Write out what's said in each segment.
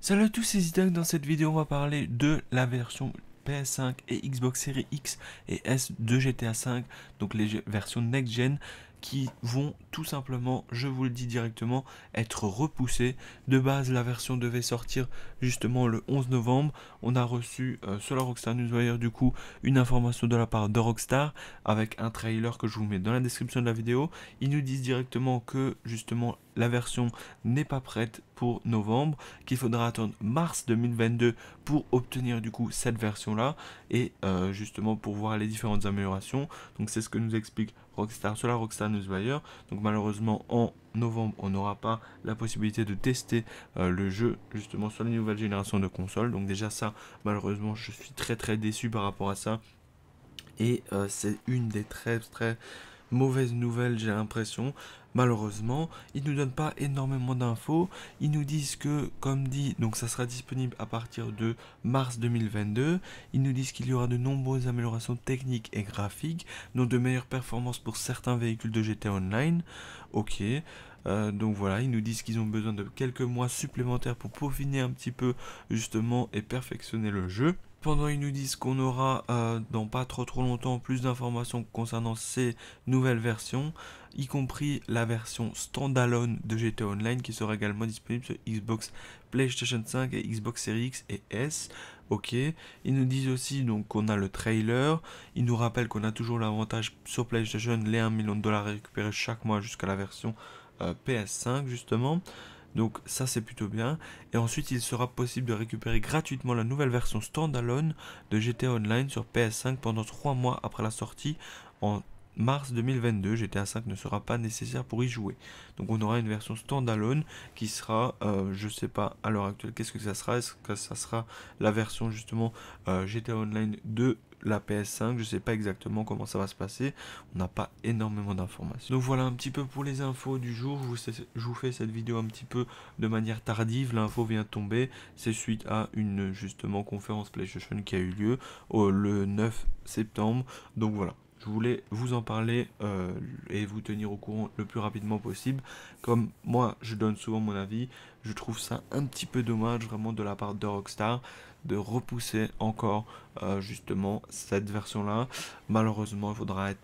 Salut à tous, c'est Zidane. Dans cette vidéo, on va parler de la version PS5 et Xbox Series X et S de GTA 5, donc les versions next-gen qui vont tout simplement, je vous le dis directement, être repoussés. De base, la version devait sortir justement le 11 novembre. On a reçu euh, sur la Rockstar Newswire du coup une information de la part de Rockstar avec un trailer que je vous mets dans la description de la vidéo. Ils nous disent directement que justement la version n'est pas prête pour novembre, qu'il faudra attendre mars 2022 pour obtenir du coup cette version là et euh, justement pour voir les différentes améliorations. Donc c'est ce que nous explique Rockstar sur la Rockstar donc malheureusement en novembre on n'aura pas la possibilité de tester euh, le jeu justement sur les nouvelle génération de consoles. Donc déjà ça malheureusement je suis très très déçu par rapport à ça. Et euh, c'est une des très très mauvaises nouvelles j'ai l'impression Malheureusement, ils ne nous donnent pas énormément d'infos. Ils nous disent que, comme dit, donc ça sera disponible à partir de mars 2022. Ils nous disent qu'il y aura de nombreuses améliorations techniques et graphiques, dont de meilleures performances pour certains véhicules de GT Online. Ok. Euh, donc voilà, ils nous disent qu'ils ont besoin de quelques mois supplémentaires pour peaufiner un petit peu justement et perfectionner le jeu. Pendant ils nous disent qu'on aura euh, dans pas trop trop longtemps plus d'informations concernant ces nouvelles versions, y compris la version standalone de GTA Online qui sera également disponible sur Xbox, PlayStation 5 et Xbox Series X et S. Ok, ils nous disent aussi donc qu'on a le trailer, ils nous rappellent qu'on a toujours l'avantage sur PlayStation les 1 million de dollars récupérés chaque mois jusqu'à la version euh, PS5 justement. Donc ça c'est plutôt bien. Et ensuite il sera possible de récupérer gratuitement la nouvelle version standalone de GTA Online sur PS5 pendant 3 mois après la sortie en mars 2022, GTA 5 ne sera pas nécessaire pour y jouer. Donc on aura une version standalone qui sera, je euh, je sais pas à l'heure actuelle qu'est-ce que ça sera, est-ce que ça sera la version justement euh, GTA Online de la PS5, je ne sais pas exactement comment ça va se passer, on n'a pas énormément d'informations. Donc voilà un petit peu pour les infos du jour, je vous, fais cette vidéo un petit peu de manière tardive, l'info vient tomber, c'est suite à une justement conférence PlayStation qui a eu lieu le 9 septembre, donc voilà je voulais vous en parler euh, et vous tenir au courant le plus rapidement possible. Comme moi, je donne souvent mon avis, je trouve ça un petit peu dommage vraiment de la part de Rockstar de repousser encore euh, justement cette version-là. Malheureusement, il faudra être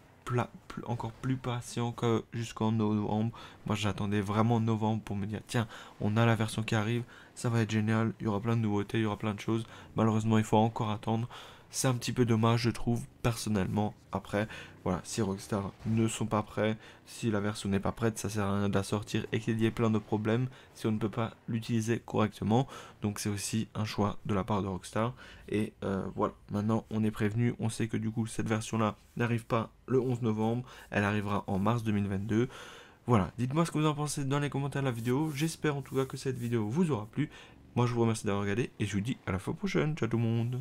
encore plus patient que jusqu'en novembre. Moi, j'attendais vraiment novembre pour me dire tiens, on a la version qui arrive, ça va être génial, il y aura plein de nouveautés, il y aura plein de choses. Malheureusement, il faut encore attendre. C'est un petit peu dommage, je trouve, personnellement. Après, voilà, si Rockstar ne sont pas prêts, si la version n'est pas prête, ça sert à rien de la sortir et qu'il y ait plein de problèmes si on ne peut pas l'utiliser correctement. Donc c'est aussi un choix de la part de Rockstar. Et euh, voilà, maintenant on est prévenu, on sait que du coup cette version-là n'arrive pas le 11 novembre, elle arrivera en mars 2022. Voilà, dites-moi ce que vous en pensez dans les commentaires de la vidéo. J'espère en tout cas que cette vidéo vous aura plu. Moi, je vous remercie d'avoir regardé et je vous dis à la fois prochaine. Ciao tout le monde